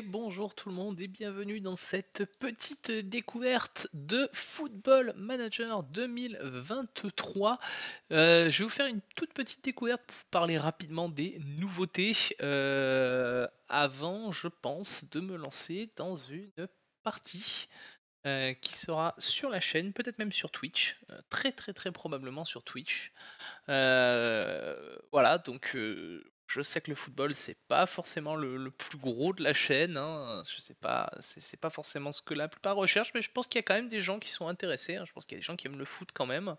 bonjour tout le monde et bienvenue dans cette petite découverte de Football Manager 2023. Euh, je vais vous faire une toute petite découverte pour vous parler rapidement des nouveautés euh, avant, je pense, de me lancer dans une partie. Euh, qui sera sur la chaîne, peut-être même sur Twitch, très très très probablement sur Twitch. voilà, donc je sais que le football, c'est pas forcément le, plus gros de la chaîne. Hein. Je sais pas, c'est pas forcément ce que la plupart recherchent, mais je pense qu'il y a quand même des gens qui sont intéressés. Hein. Je pense qu'il y a des gens qui aiment le foot quand même.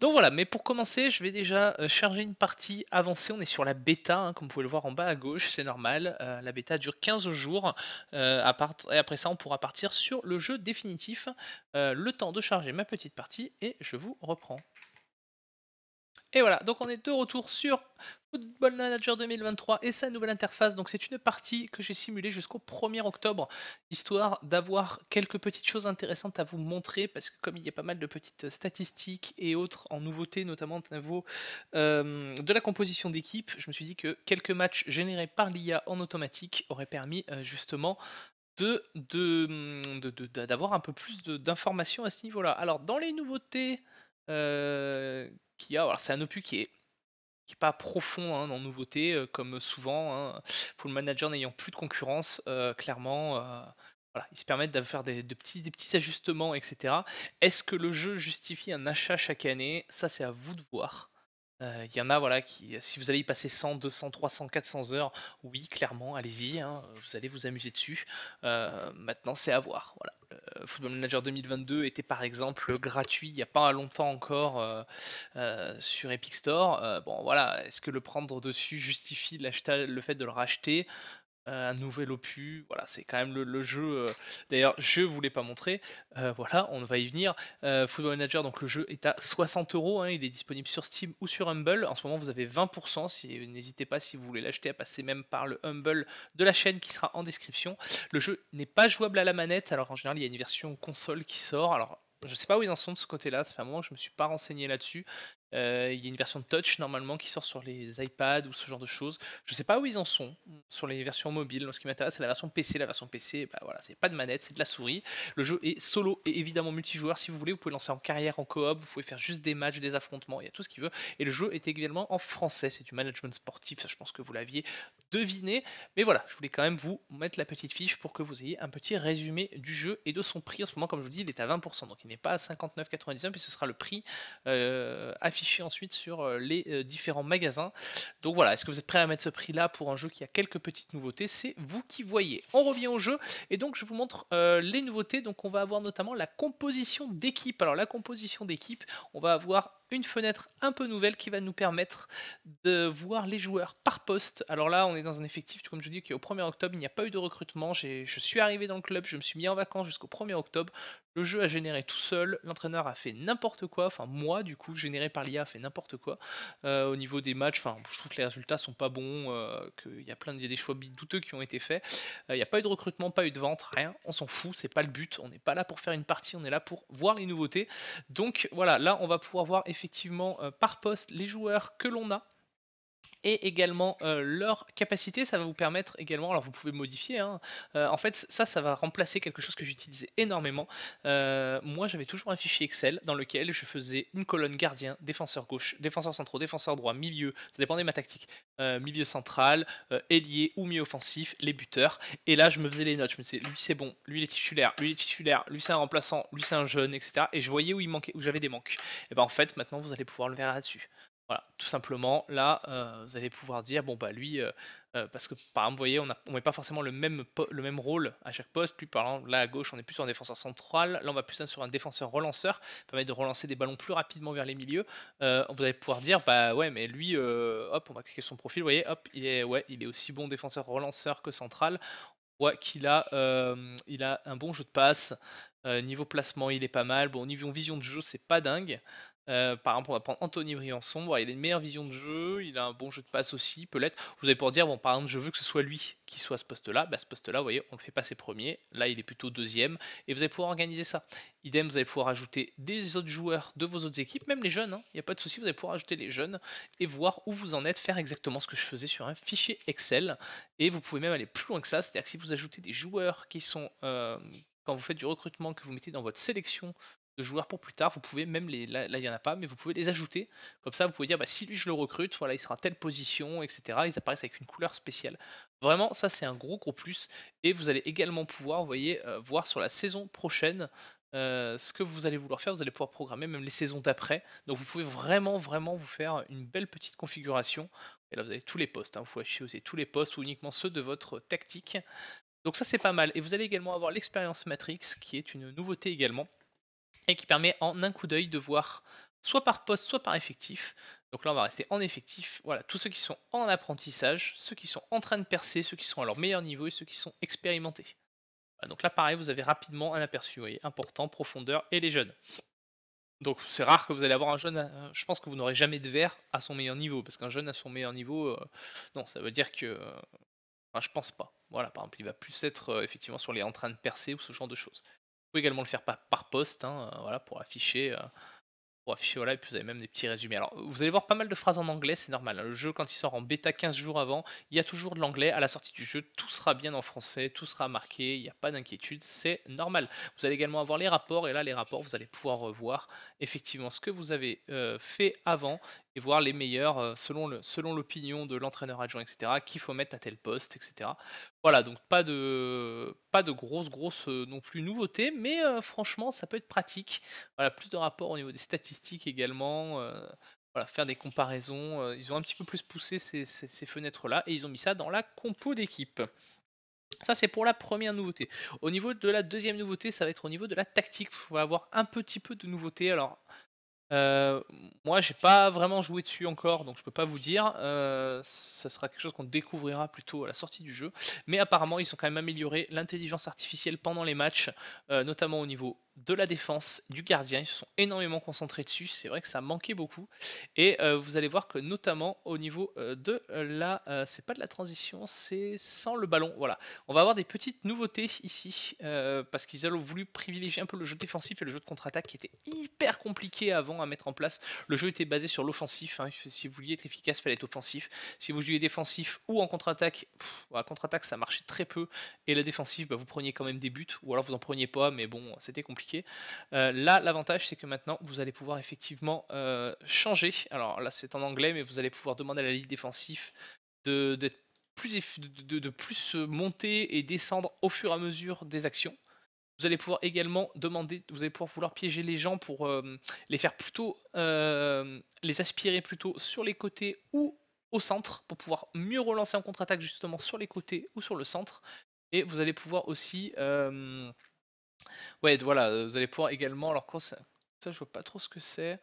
Donc voilà, mais pour commencer, je vais déjà euh, charger une partie avancée. On est sur la bêta, hein, comme vous pouvez le voir en bas à gauche, c'est normal. Euh, la bêta dure 15 jours. Euh, et après ça, on pourra partir sur le jeu définitif. le temps de charger ma petite partie et je vous reprends. Et voilà, donc on est de retour sur Football Manager 2023 et sa nouvelle interface. Donc c'est une partie que j'ai simulée jusqu'au 1er octobre, histoire d'avoir quelques petites choses intéressantes à vous montrer, parce que comme il y a pas mal de petites statistiques et autres en nouveauté, notamment au niveau euh, de la composition d'équipe, je me suis dit que quelques matchs générés par l'IA en automatique auraient permis euh, justement d'avoir de, un peu plus d'informations à ce niveau-là. Alors dans les nouveautés... Euh, c'est un opus qui est qui n'est pas profond hein, dans en nouveauté, euh, comme souvent. Hein, pour le manager n'ayant plus de concurrence, euh, clairement, euh, ils se permettent de faire petits, des petits ajustements, etc. Est-ce que le jeu justifie un achat chaque année Ça, c'est à vous de voir. Euh, il y en a, voilà, qui, si vous allez y passer 100, 200, 300, 400 heures, oui, clairement, allez-y, hein, vous allez vous amuser dessus. Euh, maintenant, c'est à voir. Voilà. Euh, Football Manager 2022 était par exemple gratuit il n'y a pas longtemps encore sur Epic Store. bon voilà, est-ce que le prendre dessus justifie le fait de le racheter un nouvel opus. Voilà, c'est quand même le, jeu. Euh, d'ailleurs, je voulais pas montrer, euh, voilà, on va y venir. Euh, Football Manager, donc le jeu est à 60 euros. Hein. il est disponible sur Steam ou sur Humble. En ce moment, vous avez 20%. Si, N'hésitez pas, si vous voulez l'acheter, à passer même par le Humble de la chaîne qui sera en description. Le jeu n'est pas jouable à la manette. Alors, en général, il y a une version console qui sort. Alors, je sais pas où ils en sont de ce côté-là, ça fait un moment que je me suis pas renseigné là-dessus. Euh, il y a une version touch normalement qui sort sur les iPads ou ce genre de choses. Je sais pas où ils en sont sur les versions mobiles. ce qui m'intéresse, c'est la version PC. La version PC, bah voilà, c'est pas de manette, c'est de la souris. Le jeu est solo et évidemment multijoueur. Si vous voulez, vous pouvez lancer en carrière, en coop, vous pouvez faire juste des matchs, des affrontements, il y a tout ce qu'il veut. Et le jeu est également en français. C'est du management sportif, ça je pense que vous l'aviez deviné. Mais voilà, je voulais quand même vous mettre la petite fiche pour que vous ayez un petit résumé du jeu et de son prix. En ce moment, comme je vous dis, il est à 20%, donc il n'est pas à 59,99 puis ce sera le prix euh, affiché ensuite sur euh, les euh, différents magasins. Donc voilà, est-ce que vous êtes prêt à mettre ce prix-là pour un jeu qui a quelques petites nouveautés C'est vous qui voyez. On revient au jeu et donc je vous montre euh, les nouveautés. Donc on va avoir notamment la composition d'équipe. Alors la composition d'équipe, on va avoir une fenêtre un peu nouvelle qui va nous permettre de voir les joueurs par poste. Alors là, on est dans un effectif, comme je dis, qui est au 1er octobre, il n'y a pas eu de recrutement. Je suis arrivé dans le club, je me suis mis en vacances jusqu'au 1er octobre. Le jeu a généré tout seul, l'entraîneur a fait n'importe quoi, enfin moi du coup, généré par l'IA a fait n'importe quoi. Euh, au niveau des matchs, enfin, je trouve que les résultats sont pas bons, euh, qu'il y a plein de, des choix douteux qui ont été faits. Euh, il n'y a pas eu de recrutement, pas eu de vente, rien, on s'en fout, c'est pas le but, on n'est pas là pour faire une partie, on est là pour voir les nouveautés. Donc voilà, là on va pouvoir voir effectivement effectivement euh, par poste les joueurs que l'on a et également euh, leur capacité, ça va vous permettre également, alors vous pouvez modifier, hein, euh, en fait ça, ça va remplacer quelque chose que j'utilisais énormément. Euh, moi j'avais toujours un fichier Excel dans lequel je faisais une colonne gardien, défenseur gauche, défenseur central défenseur droit, milieu, ça dépendait de ma tactique, milieu central, ailier ou milieu offensif, les buteurs, et là je me faisais les notes, je me disais lui c'est bon, lui il est titulaire, lui il est titulaire, lui c'est un remplaçant, lui c'est un jeune, etc. Et je voyais où il manquait, où j'avais des manques. Et ben en fait maintenant vous allez pouvoir le voir là-dessus. Voilà, tout simplement, là, euh, vous allez pouvoir dire, bon, bah lui, euh, euh, parce que par exemple, vous voyez, on ne met pas forcément le même, le même rôle à chaque poste. Puis par exemple, là à gauche, on est plus sur un défenseur central. Là, on va plus sur un défenseur relanceur, permet de relancer des ballons plus rapidement vers les milieux. vous allez pouvoir dire, bah ouais, mais lui, hop, on va cliquer sur son profil, vous voyez, hop, il est, ouais, il est aussi bon défenseur relanceur que central. On qu'il a, il a un bon jeu de passe. niveau placement, il est pas mal. Bon, niveau vision de jeu, c'est pas dingue. Euh, par exemple, on va prendre Anthony Briançon. il a une meilleure vision de jeu, il a un bon jeu de passe aussi, peut Vous allez pouvoir dire, bon, par exemple, je veux que ce soit lui qui soit à ce poste-là. Bah, ce poste-là, vous voyez, on le fait passer premier. Là, il est plutôt deuxième. Et vous allez pouvoir organiser ça. Idem, vous allez pouvoir ajouter des autres joueurs de vos autres équipes, même les jeunes. Hein. Il n'y a pas de souci, vous allez pouvoir ajouter les jeunes et voir où vous en êtes, faire exactement ce que je faisais sur un fichier Excel. Et vous pouvez même aller plus loin que ça. C'est-à-dire que si vous ajoutez des joueurs qui sont. Euh, quand vous faites du recrutement, que vous mettez dans votre sélection joueurs pour plus tard. Vous pouvez même les. Là, il n'y en a pas, mais vous pouvez les ajouter. Comme ça, vous pouvez dire bah, si lui je le recrute, voilà, il sera à telle position, etc. Ils apparaissent avec une couleur spéciale. Vraiment, ça c'est un gros gros plus. Et vous allez également pouvoir, voyez, euh, voir sur la saison prochaine. Euh, ce que vous allez vouloir faire, vous allez pouvoir programmer même les saisons d'après. Donc vous pouvez vraiment, vraiment vous faire une belle petite configuration. Et là vous avez tous les postes, hein. vous pouvez choisir tous les postes ou uniquement ceux de votre tactique. Donc ça c'est pas mal. Et vous allez également avoir l'expérience Matrix qui est une nouveauté également et qui permet en un coup d'œil de voir soit par poste, soit par effectif. Donc là, on va rester en effectif. Voilà, tous ceux qui sont en apprentissage, ceux qui sont en train de percer, ceux qui sont à leur meilleur niveau et ceux qui sont expérimentés. donc là, pareil, vous avez rapidement un aperçu, vous voyez, important, profondeur et les jeunes. Donc c'est rare que vous allez avoir un jeune, euh, je pense que vous n'aurez jamais de vert à son meilleur niveau, parce qu'un jeune à son meilleur niveau, euh, non, ça veut dire que, euh, enfin, je pense pas. Voilà, par exemple, il va plus être effectivement sur les en train de percer ou ce genre de choses. Vous pouvez également le faire par, poste, hein, euh, voilà, pour afficher. Euh, pour afficher et puis vous avez même des petits résumés. Alors vous allez voir pas mal de phrases en anglais, c'est normal. Hein. le jeu, quand il sort en bêta 15 jours avant, il y a toujours de l'anglais. À la sortie du jeu, tout sera bien en français, tout sera marqué, il n'y a pas d'inquiétude, c'est normal. Vous allez également avoir les rapports, et là les rapports, vous allez pouvoir revoir effectivement ce que vous avez euh, fait avant voir les meilleurs euh, selon l'opinion de l'entraîneur adjoint, etc., qu'il faut mettre à tel poste, etc. Voilà, donc pas de, pas de grosses, grosses euh, non plus nouveautés, mais euh, franchement, ça peut être pratique. Voilà, plus de rapports au niveau des statistiques également. voilà, faire des comparaisons. Ils ont un petit peu plus poussé ces, fenêtres-là et ils ont mis ça dans la compo d'équipe. Ça, c'est pour la première nouveauté. Au niveau de la deuxième nouveauté, ça va être au niveau de la tactique. Il faut avoir un petit peu de nouveauté. Alors, euh, moi, j'ai pas vraiment joué dessus encore, donc je peux pas vous dire. Euh, ça sera quelque chose qu'on découvrira plutôt à la sortie du jeu. Mais apparemment, ils ont quand même amélioré l'intelligence artificielle pendant les matchs, euh, notamment au niveau de la défense, du gardien. Ils se sont énormément concentrés dessus. C'est vrai que ça manquait beaucoup. Et euh, vous allez voir que notamment au niveau euh, de la... Euh, c'est pas de la transition, c'est sans le ballon. Voilà. On va avoir des petites nouveautés ici. parce qu'ils ont voulu privilégier un peu le jeu défensif et le jeu de contre-attaque qui était hyper compliqué avant à mettre en place. Le jeu était basé sur l'offensif. Hein. Si vous vouliez être efficace, il fallait être offensif. Si vous jouiez défensif ou en contre-attaque, à bah, contre-attaque ça marchait très peu. Et la défensive, bah, vous preniez quand même des buts. Ou alors vous en preniez pas, mais bon, c'était compliqué. Euh, là, l'avantage, c'est que maintenant, vous allez pouvoir effectivement euh, changer. Alors là, c'est en anglais, mais vous allez pouvoir demander à la ligne défensive plus de, plus euh, monter et descendre au fur et à mesure des actions. Vous allez pouvoir également demander, vous allez pouvoir vouloir piéger les gens pour les faire plutôt, les aspirer plutôt sur les côtés ou au centre pour pouvoir mieux relancer en contre-attaque justement sur les côtés ou sur le centre. Et vous allez pouvoir aussi Ouais, voilà, euh, vous allez pouvoir également. Alors, ça, je vois pas trop ce que c'est.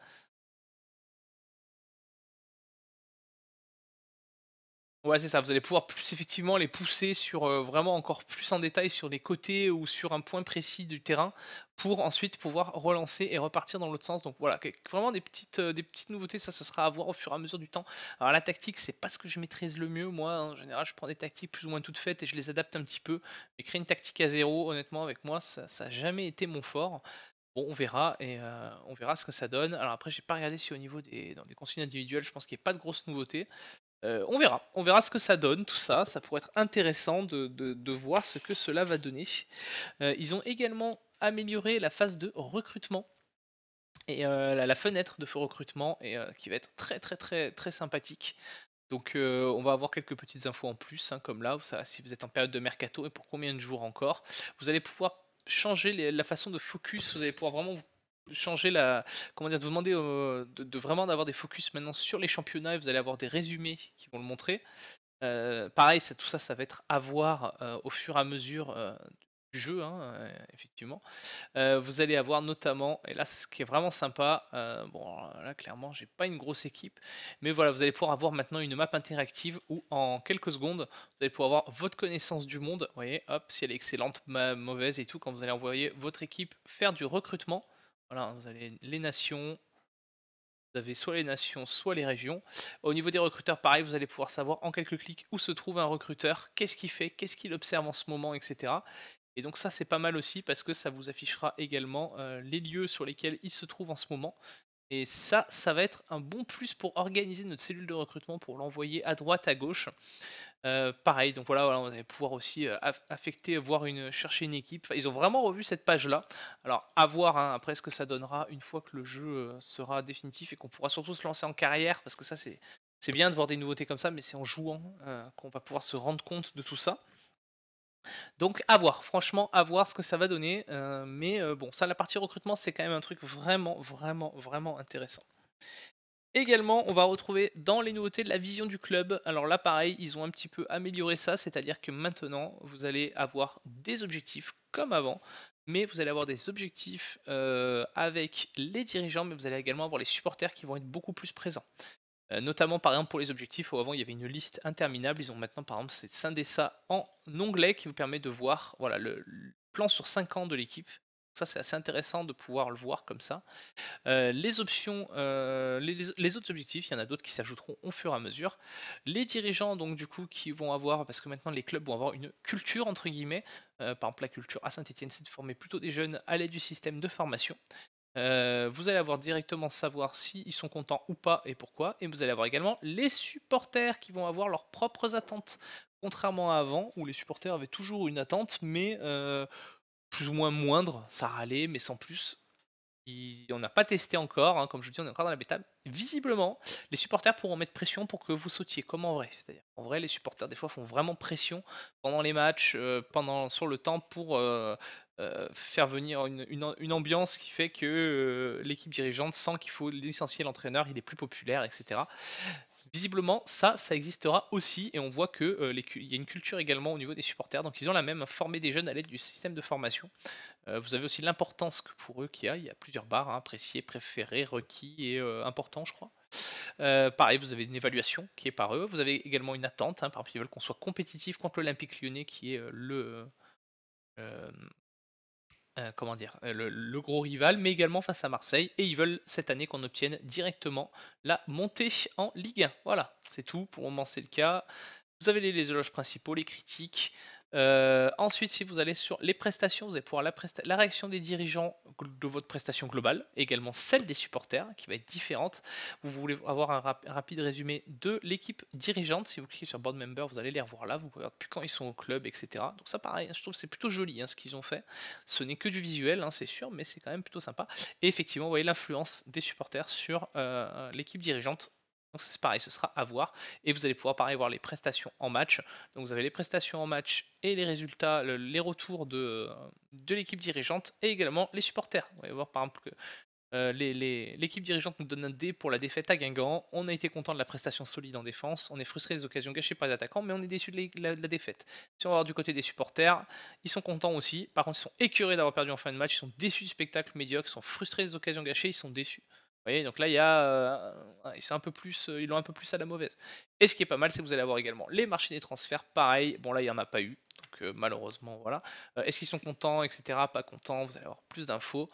Ouais, c'est ça. Vous allez pouvoir plus effectivement les pousser sur euh, vraiment encore plus en détail sur les côtés ou sur un point précis du terrain pour ensuite pouvoir relancer et repartir dans l'autre sens. Donc voilà, vraiment des petites, euh, des petites nouveautés. Ça, ce sera à voir au fur et à mesure du temps. Alors la tactique, c'est pas ce que je maîtrise le mieux. Moi, hein. en général, je prends des tactiques plus ou moins toutes faites et je les adapte un petit peu. Mais créer une tactique à zéro, honnêtement, avec moi, ça n'a jamais été mon fort. Bon, on verra et euh, on verra ce que ça donne. Alors après, j'ai pas regardé si au niveau des dans des consignes individuelles, je pense qu'il n'y a pas de grosses nouveautés. Euh, on verra, on verra ce que ça donne, tout ça. Ça pourrait être intéressant de, voir ce que cela va donner. Euh, ils ont également amélioré la phase de recrutement et euh, la, fenêtre de recrutement qui va être très très très très sympathique. Donc on va avoir quelques petites infos en plus, hein, comme là, ça, si vous êtes en période de mercato et pour combien de jours encore, vous allez pouvoir changer la façon de focus, vous allez pouvoir vraiment vous changer la comment dire de vous demander euh, de, vraiment d'avoir des focus maintenant sur les championnats vous allez avoir des résumés qui vont le montrer euh, pareil ça, tout ça ça va être à voir euh, au fur et à mesure du jeu hein, effectivement vous allez avoir notamment et là c'est ce qui est vraiment sympa bon là clairement j'ai pas une grosse équipe mais voilà vous allez pouvoir avoir maintenant une map interactive où en quelques secondes vous allez pouvoir avoir votre connaissance du monde vous voyez hop si elle est excellente mauvaise et tout quand vous allez envoyer votre équipe faire du recrutement voilà, vous avez les nations. Vous avez soit les nations, soit les régions. Au niveau des recruteurs, pareil, vous allez pouvoir savoir en quelques clics où se trouve un recruteur, qu'est-ce qu'il fait, qu'est-ce qu'il observe en ce moment, etc. Et donc ça c'est pas mal aussi parce que ça vous affichera également euh, les lieux sur lesquels il se trouve en ce moment. Et ça, ça va être un bon plus pour organiser notre cellule de recrutement, pour l'envoyer à droite, à gauche. Euh, pareil, donc voilà, voilà, on va pouvoir aussi euh, affecter, voir une, chercher une équipe. ils ont vraiment revu cette page-là. Alors, à voir hein, après ce que ça donnera une fois que le jeu euh, sera définitif et qu'on pourra surtout se lancer en carrière, parce que ça, c'est, c'est bien de voir des nouveautés comme ça, mais c'est en jouant qu'on va pouvoir se rendre compte de tout ça. Donc à voir, franchement à voir ce que ça va donner. mais bon, ça la partie recrutement c'est quand même un truc vraiment vraiment vraiment intéressant. Également, on va retrouver dans les nouveautés la vision du club. Alors là, pareil, ils ont un petit peu amélioré ça, c'est-à-dire que maintenant, vous allez avoir des objectifs comme avant, mais vous allez avoir des objectifs euh, avec les dirigeants, mais vous allez également avoir les supporters qui vont être beaucoup plus présents. Euh, notamment, par exemple, pour les objectifs, où avant, il y avait une liste interminable. Ils ont maintenant, par exemple, c'est en onglet qui vous permet de voir voilà, le plan sur 5 ans de l'équipe ça, c'est assez intéressant de pouvoir le voir comme ça. Euh, les options, euh, les, autres objectifs, il y en a d'autres qui s'ajouteront au fur et à mesure. Les dirigeants, donc du coup, qui vont avoir, parce que maintenant les clubs vont avoir une culture entre guillemets. Euh, par exemple, la culture à Saint-Etienne, c'est de former plutôt des jeunes à l'aide du système de formation. vous allez avoir directement savoir s'ils sont contents ou pas et pourquoi. Et vous allez avoir également les supporters qui vont avoir leurs propres attentes. Contrairement à avant, où les supporters avaient toujours une attente, mais plus ou moins moindre, ça râlait, mais sans plus. on n'a pas testé encore, hein, comme je vous dis, on est encore dans la bêta. Visiblement, les supporters pourront mettre pression pour que vous sautiez, comme en vrai. C'est-à-dire, en vrai, les supporters, des fois, font vraiment pression pendant les matchs, euh, pendant, sur le temps, pour euh, euh, faire venir une, ambiance qui fait que euh, l'équipe dirigeante sent qu'il faut licencier l'entraîneur, il est plus populaire, etc. Visiblement, ça, ça existera aussi, et on voit qu'il euh, il y a une culture également au niveau des supporters, donc ils ont la même, hein, former des jeunes à l'aide du système de formation. vous avez aussi l'importance que pour eux qu'il y a, il y a plusieurs barres, apprécié, hein, appréciés, préférés, requis et important, je crois. pareil, vous avez une évaluation qui est par eux. Vous avez également une attente. Hein, par exemple, ils veulent qu'on soit compétitif contre l'Olympique lyonnais qui est le. Euh, comment dire, euh, le, gros rival, mais également face à Marseille. Et ils veulent cette année qu'on obtienne directement la montée en Ligue 1. Voilà, c'est tout. Pour le moment, c'est le cas. Vous avez les, les éloges principaux, les critiques, euh, ensuite, si vous allez sur les prestations, vous allez pouvoir la, la, réaction des dirigeants de votre prestation globale, également celle des supporters, qui va être différente. Vous voulez avoir un, rapide résumé de l'équipe dirigeante. Si vous cliquez sur Board Member, vous allez les revoir là. Vous pouvez voir depuis quand ils sont au club, etc. Donc ça, pareil, je trouve que c'est plutôt joli hein, ce qu'ils ont fait. Ce n'est que du visuel, hein, c'est sûr, mais c'est quand même plutôt sympa. Et effectivement, vous voyez l'influence des supporters sur euh, l'équipe dirigeante donc c'est pareil, ce sera à voir. Et vous allez pouvoir pareil voir les prestations en match. Donc vous avez les prestations en match et les résultats, les retours de, de l'équipe dirigeante et également les supporters. Vous allez voir par exemple que euh, l'équipe dirigeante nous donne un dé pour la défaite à Guingamp. On a été content de la prestation solide en défense. On est frustré des occasions gâchées par les attaquants, mais on est déçu de la, de la, défaite. Si on va voir du côté des supporters, ils sont contents aussi. Par contre, ils sont écœurés d'avoir perdu en fin de match. Ils sont déçus du spectacle médiocre. Ils sont frustrés des occasions gâchées. Ils sont déçus donc là, il y a, ils, euh, un peu plus, euh, l'ont un peu plus à la mauvaise. Et ce qui est pas mal, c'est que vous allez avoir également les marchés des transferts. Pareil, bon là, il n'y en a pas eu. Donc euh, malheureusement, voilà. Est-ce qu'ils sont contents, etc. Pas contents, vous allez avoir plus d'infos.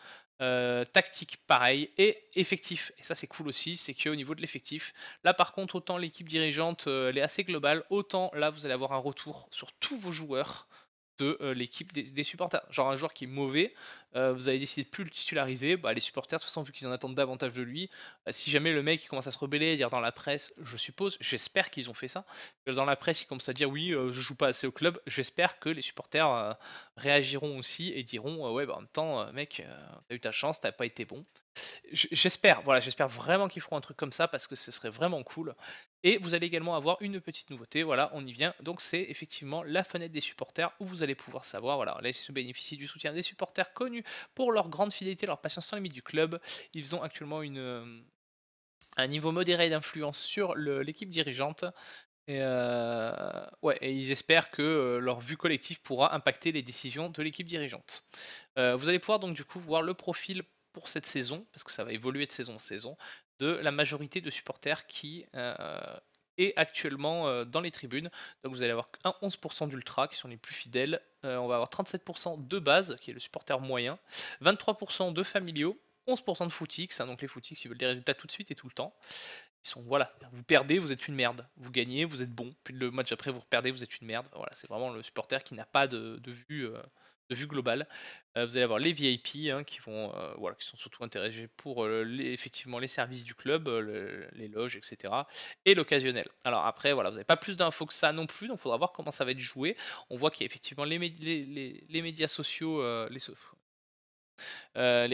tactique pareil et effectif et ça c'est cool aussi c'est qu'au au niveau de l'effectif là par contre autant l'équipe dirigeante elle est assez globale autant là vous allez avoir un retour sur tous vos joueurs de l'équipe des, supporters genre un joueur qui est mauvais euh, vous avez décidé de plus le titulariser, bah, les supporters, de toute façon, vu qu'ils en attendent davantage de lui, euh, si jamais le mec commence à se rebeller, Et dire dans la presse, je suppose, j'espère qu'ils ont fait ça, que dans la presse, il commence à dire oui, euh, je joue pas assez au club, j'espère que les supporters réagiront aussi et diront ouais, bah, en même temps, mec, t'as eu ta chance, t'as pas été bon. J'espère, voilà, j'espère vraiment qu'ils feront un truc comme ça parce que ce serait vraiment cool. Et vous allez également avoir une petite nouveauté, voilà, on y vient. Donc c'est effectivement la fenêtre des supporters où vous allez pouvoir savoir, voilà, là se bénéficient du soutien des supporters connus pour leur grande fidélité, leur patience sans limite du club. Ils ont actuellement euh, un niveau modéré d'influence sur l'équipe dirigeante. Euh, et, ils espèrent que euh, leur vue collective pourra impacter les décisions de l'équipe dirigeante. vous allez pouvoir donc du coup voir le profil pour cette saison, parce que ça va évoluer de saison en saison, de la majorité de supporters qui actuellement euh, dans les tribunes. Donc vous allez avoir 11% d'ultra qui sont les plus fidèles. Euh, on va avoir 37% de base, qui est le supporter moyen, 23% de familiaux, 11% de footix, hein. donc les footix ils veulent des résultats tout de suite et tout le temps. Ils sont, voilà, vous perdez, vous êtes une merde. Vous gagnez, vous êtes bon. Puis le match après, vous perdez, vous êtes une merde. Voilà, c'est vraiment le supporter qui n'a pas de, vue. Euh, de vue globale. Euh, vous allez avoir les VIP hein, qui vont, euh, voilà, qui sont surtout intéressés pour euh, les, effectivement les services du club, les loges, etc. Et l'occasionnel. Alors après, voilà, vous n'avez pas plus d'infos que ça non plus, donc il faudra voir comment ça va être joué. On voit qu'il y a effectivement les, médias sociaux, les,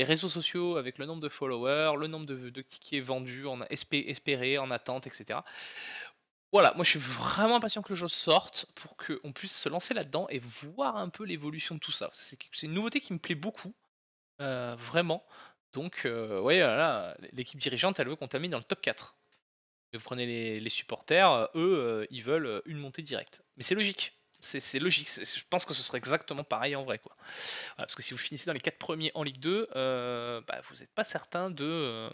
réseaux sociaux avec le nombre de followers, le nombre de, de tickets vendus, en espérés, en attente, etc. Voilà, moi je suis vraiment impatient que le jeu sorte pour qu'on puisse se lancer là-dedans et voir un peu l'évolution de tout ça. C'est une nouveauté qui me plaît beaucoup, euh, vraiment. Donc, oui, euh, ouais, l'équipe dirigeante, elle veut qu'on termine dans le top 4. vous prenez les, supporters, euh, eux, ils veulent une montée directe. Mais c'est logique. C'est logique. Je pense que ce serait exactement pareil en vrai. Quoi. parce que si vous finissez dans les 4 premiers en Ligue 2, bah, vous n'êtes pas certain de,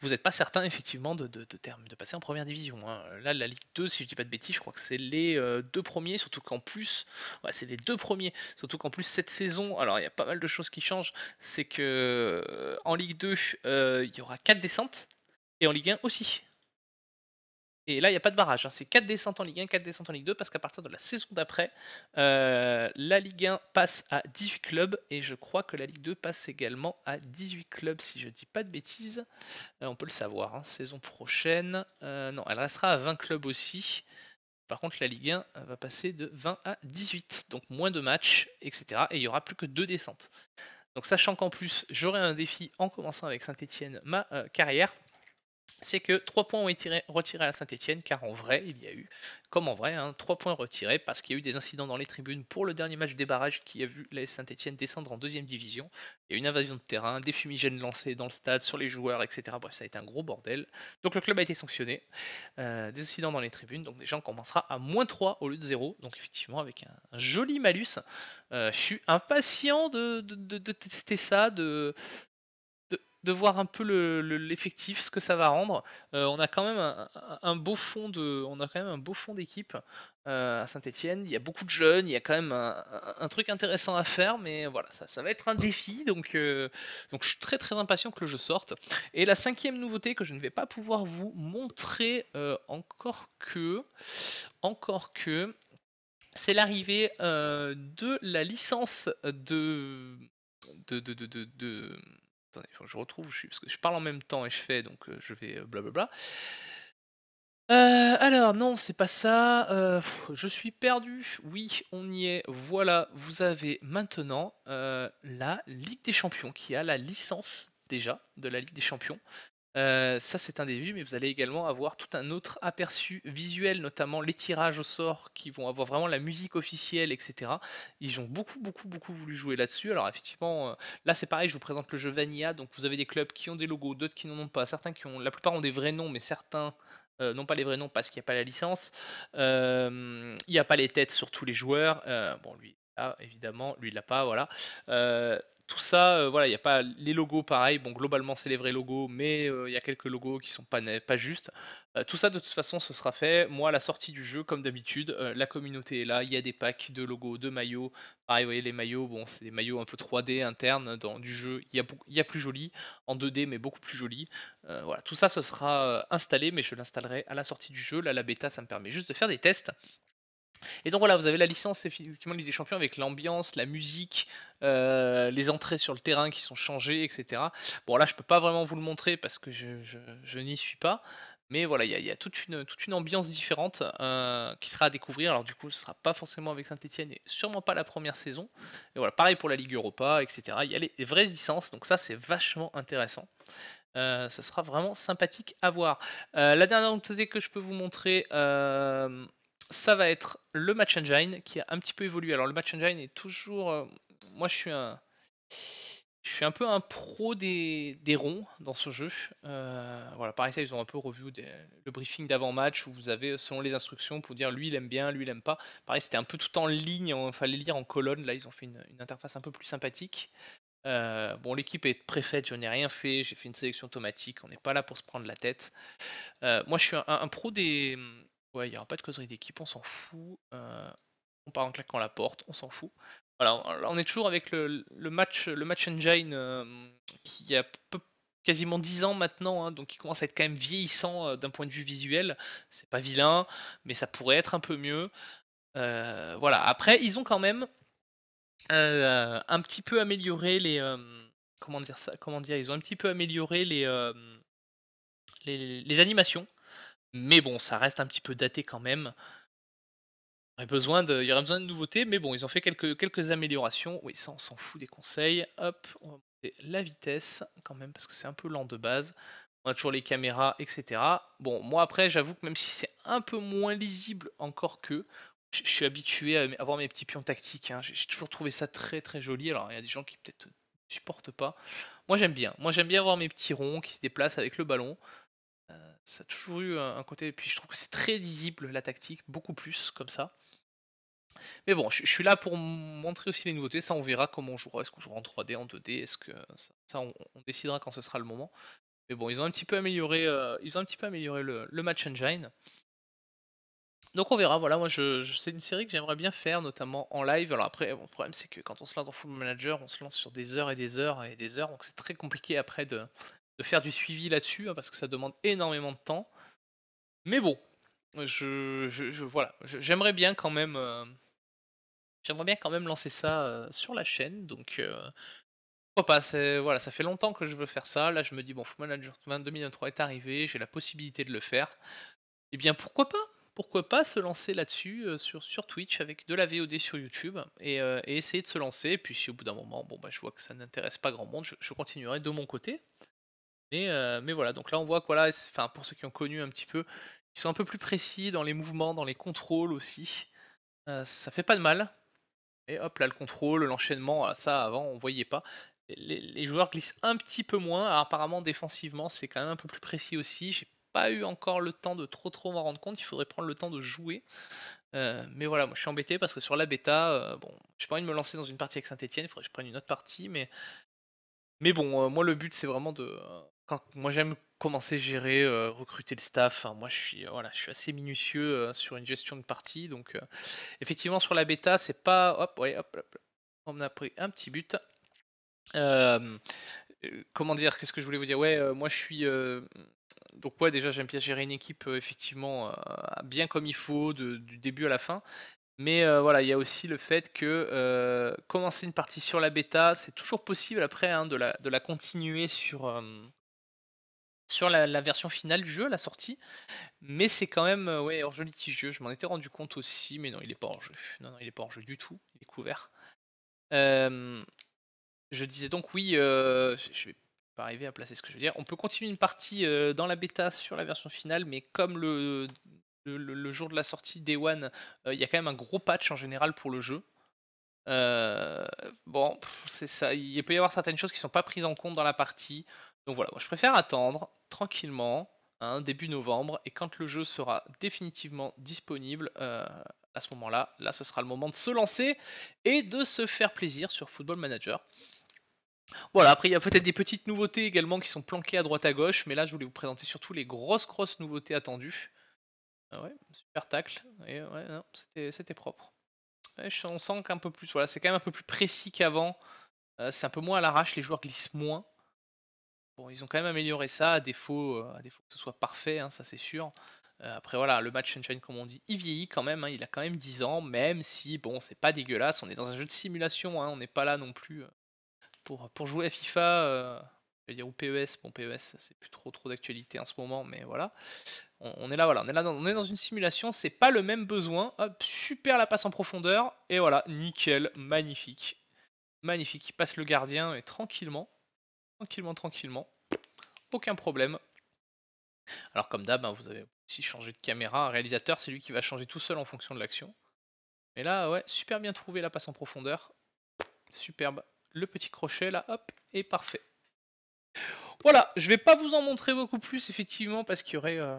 vous n'êtes pas certain effectivement de, de passer en première division. Hein. Là, la Ligue 2, si je dis pas de bêtises, je crois que c'est les euh, deux premiers, surtout qu'en plus, c'est les deux premiers, surtout qu'en plus cette saison, alors il y a pas mal de choses qui changent, c'est que euh, en Ligue 2, euh, il y aura quatre descentes, et en Ligue 1 aussi. Et là, il n'y a pas de barrage. Hein. C'est 4 descentes en Ligue 1, 4 descentes en Ligue 2, parce qu'à partir de la saison d'après, euh, la Ligue 1 passe à 18 clubs, et je crois que la Ligue 2 passe également à 18 clubs, si je ne dis pas de bêtises. Euh, on peut le savoir, hein. saison prochaine. Euh, non, elle restera à 20 clubs aussi. Par contre, la Ligue 1 va passer de 20 à 18, donc moins de matchs, etc. Et il n'y aura plus que 2 descentes. Donc sachant qu'en plus, j'aurai un défi en commençant avec Saint-Etienne ma carrière, c'est que 3 points ont été retirés à Saint-Etienne, car en vrai, il y a eu, comme en vrai, 3 hein, points retirés parce qu'il y a eu des incidents dans les tribunes pour le dernier match des barrages qui a vu la Saint-Etienne descendre en deuxième division. Il y a eu une invasion de terrain, des fumigènes lancés dans le stade, sur les joueurs, etc. Bref, ça a été un gros bordel. Donc le club a été sanctionné, euh, des incidents dans les tribunes, donc déjà on commencera à moins 3 au lieu de 0. Donc effectivement, avec un, joli malus. Euh, je suis impatient de, de tester ça, de, de voir un peu l'effectif, le, ce que ça va rendre. Euh, on a quand même un, beau fond de, on a quand même un beau fond d'équipe euh, à Saint-Etienne. Il y a beaucoup de jeunes, il y a quand même un, truc intéressant à faire, mais voilà, ça, va être un défi. Donc, euh, donc je suis très très impatient que le jeu sorte. Et la cinquième nouveauté que je ne vais pas pouvoir vous montrer encore que, encore que, c'est l'arrivée de la licence de, de Attendez, je retrouve, je suis, parce que je parle en même temps et je fais, donc euh, je vais euh, blablabla. Euh, alors, non, c'est pas ça. je suis perdu. Oui, on y est. Voilà, vous avez maintenant la Ligue des Champions qui a la licence déjà de la Ligue des Champions. Euh, ça, c'est un début, mais vous allez également avoir tout un autre aperçu visuel, notamment les tirages au sort qui vont avoir vraiment la musique officielle, etc. Ils ont beaucoup, beaucoup, beaucoup voulu jouer là-dessus. Alors, effectivement, euh, là, c'est pareil, je vous présente le jeu Vanilla. Donc, vous avez des clubs qui ont des logos, d'autres qui n'en ont pas. Certains qui ont, la plupart ont des vrais noms, mais certains. Euh, n'ont pas les vrais noms parce qu'il n'y a pas la licence, il n'y a pas les têtes sur tous les joueurs, bon lui a évidemment, lui il l'a pas, voilà tout ça, euh, voilà, il n'y a pas les logos pareil. Bon, globalement, c'est les vrais logos, mais euh, il y a quelques logos qui sont pas, pas justes. Euh, tout ça, de toute façon, ce sera fait. Moi, à la sortie du jeu, comme d'habitude, la communauté est là. Il y a des packs de logos, de maillots. Pareil, vous voyez, les maillots, bon, c'est des maillots un peu 3D internes dans, du jeu. Il y, a, il y a plus joli, en 2D, mais beaucoup plus joli. voilà, tout ça, ce sera installé, mais je l'installerai à la sortie du jeu. Là, la bêta, ça me permet juste de faire des tests. Et donc voilà, vous avez la licence effectivement Ligue des Champions avec l'ambiance, la musique, euh, les entrées sur le terrain qui sont changées, etc. Bon là je peux pas vraiment vous le montrer parce que je, n'y suis pas. Mais voilà, il y, a toute une, ambiance différente euh, qui sera à découvrir. Alors du coup, ce sera pas forcément avec Saint-Etienne et sûrement pas la première saison. Et voilà, pareil pour la Ligue Europa, etc. Il y a les, vraies licences, donc ça c'est vachement intéressant. Euh, ça sera vraiment sympathique à voir. la dernière nouveauté que je peux vous montrer ça va être le Match Engine qui a un petit peu évolué. Alors le Match Engine est toujours... Euh, moi je suis un... Je suis un peu un pro des, ronds dans ce jeu. Euh, voilà, pareil, ça, ils ont un peu revu le briefing d'avant-match où vous avez, selon les instructions, pour dire lui il aime bien, lui il aime pas. Pareil, c'était un peu tout en ligne, il fallait lire en colonne. Là, ils ont fait une, interface un peu plus sympathique. Euh, bon, l'équipe est préfète, je n'ai rien fait, j'ai fait une sélection automatique, on n'est pas là pour se prendre la tête. moi, je suis un pro des, Ouais, il n'y aura pas de causerie d'équipe, on s'en fout. Euh, on part en claquant la porte, on s'en fout. Voilà, on est toujours avec le, match, le match engine euh, qui a quasiment 10 ans maintenant, hein, donc il commence à être quand même vieillissant euh, d'un point de vue visuel. C'est pas vilain, mais ça pourrait être un peu mieux. voilà, après, ils ont quand même un petit peu amélioré les. comment dire ça Comment dire Ils ont un petit peu amélioré les, les animations. Mais bon, ça reste un petit peu daté quand même. Il y aurait besoin de, de nouveautés, mais bon, ils ont fait quelques, améliorations. Oui, ça, on s'en fout des conseils. Hop, on va monter la vitesse quand même, parce que c'est un peu lent de base. On a toujours les caméras, etc. Bon, moi après, j'avoue que même si c'est un peu moins lisible encore que, je suis habitué à avoir mes petits pions tactiques. Hein. J'ai toujours trouvé ça très très joli. Alors il y a des gens qui peut-être supportent pas. Moi j'aime bien. Moi j'aime bien avoir mes petits ronds qui se déplacent avec le ballon. Euh, ça a toujours eu un, côté. Et puis je trouve que c'est très lisible la tactique, beaucoup plus comme ça. Mais bon, je, suis là pour montrer aussi les nouveautés. Ça, on verra comment on jouera. Est-ce qu'on jouera en 3D, en 2D Est-ce que ça, on, décidera quand ce sera le moment. Mais bon, ils ont un petit peu amélioré, euh, ils ont un petit peu amélioré le, match engine. Donc on verra, voilà, moi je, c'est une série que j'aimerais bien faire, notamment en live. Alors après, bon, le problème c'est que quand on se lance en full Manager, on se lance sur des heures et des heures et des heures, donc c'est très compliqué après de, de faire du suivi là-dessus, hein, parce que ça demande énormément de temps. Mais bon, je, je, voilà, j'aimerais bien quand même, euh, j'aimerais bien quand même lancer ça euh, sur la chaîne, donc euh, pourquoi pas Voilà, ça fait longtemps que je veux faire ça. Là, je me dis bon, Football Manager 2023 est arrivé, j'ai la possibilité de le faire. Et eh bien, pourquoi pas pourquoi pas se lancer là-dessus sur, Twitch avec de la VOD sur YouTube et, essayer de se lancer. Et puis si au bout d'un moment, bon bah je vois que ça n'intéresse pas grand monde, je continuerai de mon côté. Euh, mais, voilà, donc là on voit que voilà, enfin, pour ceux qui ont connu un petit peu, ils sont un peu plus précis dans les mouvements, dans les contrôles aussi. Euh, ça fait pas de mal. Et hop là, le contrôle, l'enchaînement, ça avant on voyait pas. Les, joueurs glissent un petit peu moins. Alors, apparemment défensivement c'est quand même un peu plus précis aussi. J'ai pas eu encore le temps de trop trop m'en rendre compte. Il faudrait prendre le temps de jouer. Euh, mais voilà, moi je suis embêté parce que sur la bêta, bon, j'ai pas envie de me lancer dans une partie avec Saint-Etienne. Il faudrait que je prenne une autre partie, mais mais bon, moi le but c'est vraiment de, moi j'aime commencer gérer, euh, recruter le staff. Hein, moi je suis, euh, voilà, je suis assez minutieux euh, sur une gestion de partie. Donc effectivement sur la bêta, c'est pas. Hop, ouais, hop, on a pris un petit but. comment dire Qu'est-ce que je voulais vous dire Ouais, moi je suis. donc ouais, déjà j'aime bien gérer une équipe effectivement bien comme il faut, du début à la fin. Mais voilà, il y a aussi le fait que commencer une partie sur la bêta, c'est toujours possible après hein, de, la, de, la, continuer sur, sur la, version finale du jeu, la sortie. Mais c'est quand même euh, ouais, hors jeu litigieux. Je m'en étais rendu compte aussi, mais non, il est pas hors jeu. Non, non, il est pas hors jeu du tout. Il est couvert. Euh, je disais donc oui, euh, je vais pas arriver à placer ce que je veux dire. On peut continuer une partie euh, dans la bêta sur la version finale, mais comme le, le, jour de la sortie Day One, il y a quand même un gros patch en général pour le jeu. bon, c'est ça. Il peut y avoir certaines choses qui sont pas prises en compte dans la partie. Donc voilà, moi je préfère attendre tranquillement, hein, début novembre, et quand le jeu sera définitivement disponible, euh, à ce moment-là, là ce sera le moment de se lancer et de se faire plaisir sur Football Manager. Voilà, après il y a peut-être des petites nouveautés également qui sont planquées à droite à gauche, mais là je voulais vous présenter surtout les grosses grosses nouveautés attendues. Ah ouais, super tacle, et ouais, c'était propre. on sent qu'un peu plus, voilà, c'est quand même un peu plus précis qu'avant, euh, c'est un peu moins à l'arrache, les joueurs glissent moins ils ont quand même amélioré ça, à défaut, euh, que ce soit parfait, hein, ça c'est sûr. Euh, après voilà, le match Sunshine, comme on dit, il vieillit quand même, hein, il a quand même 10 ans, même si, bon, c'est pas dégueulasse, on est dans un jeu de simulation, hein, on n'est pas là non plus euh, pour, pour jouer à FIFA, ou PES, bon, PES, c'est plus trop, trop d'actualité en ce moment, mais voilà. On, est là, voilà, on est là, dans, on est dans une simulation, c'est pas le même besoin, super la passe en profondeur, et voilà, nickel, magnifique. Magnifique, il passe le gardien et tranquillement tranquillement, tranquillement. Aucun problème. Alors comme d'hab, hein, vous avez aussi changé de caméra. Un réalisateur, c'est lui qui va changer tout seul en fonction de l'action. Mais là, ouais, super bien trouvé la passe en profondeur. Superbe. Le petit crochet, là, hop, est parfait. Voilà, je vais pas vous en montrer beaucoup plus, effectivement, parce qu'il y aurait... Euh,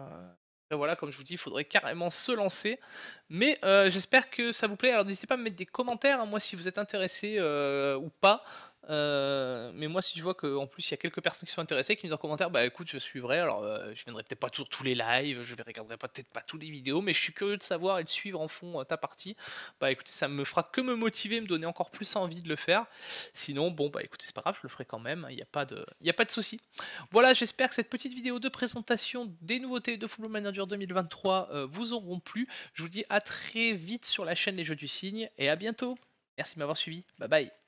voilà, comme je vous dis, il faudrait carrément se lancer. Mais euh, j'espère que ça vous plaît. Alors n'hésitez pas à me mettre des commentaires, à hein, moi, si vous êtes intéressé euh, ou pas, euh, mais moi, si je vois qu'en plus, il y a quelques personnes qui sont intéressées, qui nous disent en commentaire, bah écoute, je suivrai. Alors, euh, je viendrai peut-être pas toujours tous les lives, je ne regarderai peut-être pas tous les vidéos, mais je suis curieux de savoir et de suivre en fond euh, ta partie. Bah écoutez, ça me fera que me motiver, me donner encore plus envie de le faire. Sinon, bon, bah écoutez, c'est pas grave, je le ferai quand même. Il n'y a pas de, il de souci. Voilà, j'espère que cette petite vidéo de présentation des nouveautés de Football Manager 2023 vous auront plu. Je vous dis à très vite sur la chaîne Les Jeux du Cygne et à bientôt. Merci de m'avoir suivi. Bye bye.